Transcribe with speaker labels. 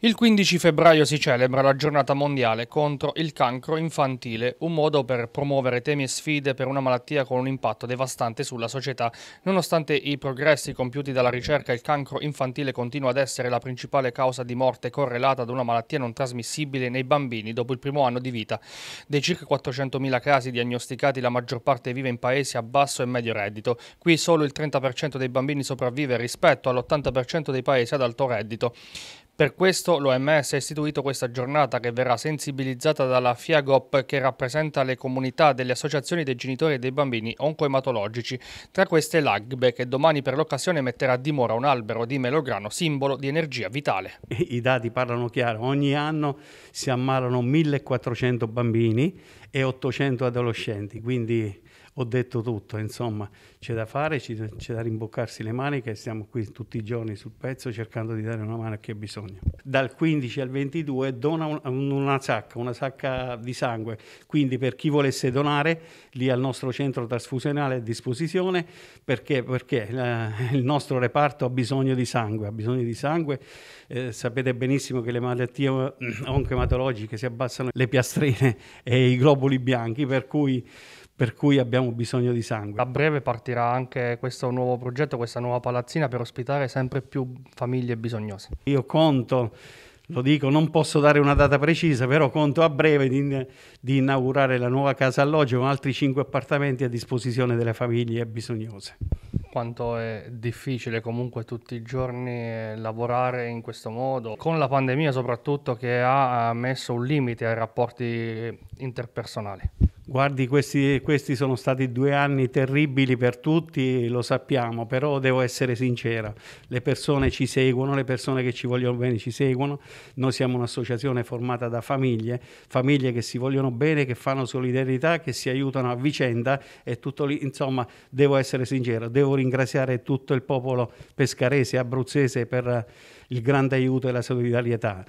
Speaker 1: Il 15 febbraio si celebra la giornata mondiale contro il cancro infantile, un modo per promuovere temi e sfide per una malattia con un impatto devastante sulla società. Nonostante i progressi compiuti dalla ricerca, il cancro infantile continua ad essere la principale causa di morte correlata ad una malattia non trasmissibile nei bambini dopo il primo anno di vita. Dei circa 400.000 casi diagnosticati, la maggior parte vive in paesi a basso e medio reddito. Qui solo il 30% dei bambini sopravvive rispetto all'80% dei paesi ad alto reddito. Per questo l'OMS ha istituito questa giornata che verrà sensibilizzata dalla FIAGOP che rappresenta le comunità delle associazioni dei genitori e dei bambini oncoematologici, tra queste l'AGBE che domani per l'occasione metterà a dimora un albero di melograno simbolo di energia vitale. I dati parlano chiaro, ogni anno si ammalano 1400 bambini e
Speaker 2: 800 adolescenti, quindi ho detto tutto, insomma c'è da fare, c'è da rimboccarsi le maniche e siamo qui tutti i giorni sul pezzo cercando di dare una mano a chi ha bisogno. Dal 15 al 22 dona un, una sacca, una sacca di sangue, quindi per chi volesse donare lì al nostro centro trasfusionale a disposizione perché, perché eh, il nostro reparto ha bisogno di sangue, ha bisogno di sangue, eh, sapete benissimo che le malattie eh, oncematologiche si abbassano le piastrine e i globuli bianchi
Speaker 1: per cui per cui abbiamo bisogno di sangue. A breve partirà anche questo nuovo progetto, questa nuova palazzina per ospitare sempre più famiglie bisognose.
Speaker 2: Io conto, lo dico, non posso dare una data precisa, però conto a breve di, di inaugurare la nuova casa alloggio con altri cinque appartamenti a disposizione delle famiglie bisognose.
Speaker 1: Quanto è difficile comunque tutti i giorni eh, lavorare in questo modo, con la pandemia soprattutto che ha messo un limite ai rapporti interpersonali.
Speaker 2: Guardi, questi, questi, sono stati due anni terribili per tutti, lo sappiamo, però devo essere sincera, le persone ci seguono, le persone che ci vogliono bene ci seguono, noi siamo un'associazione formata da famiglie, famiglie che si vogliono bene, che fanno solidarietà, che si aiutano a vicenda e tutto lì, insomma, devo essere sincera, devo ringraziare tutto il popolo pescarese, abruzzese per il grande aiuto e la solidarietà.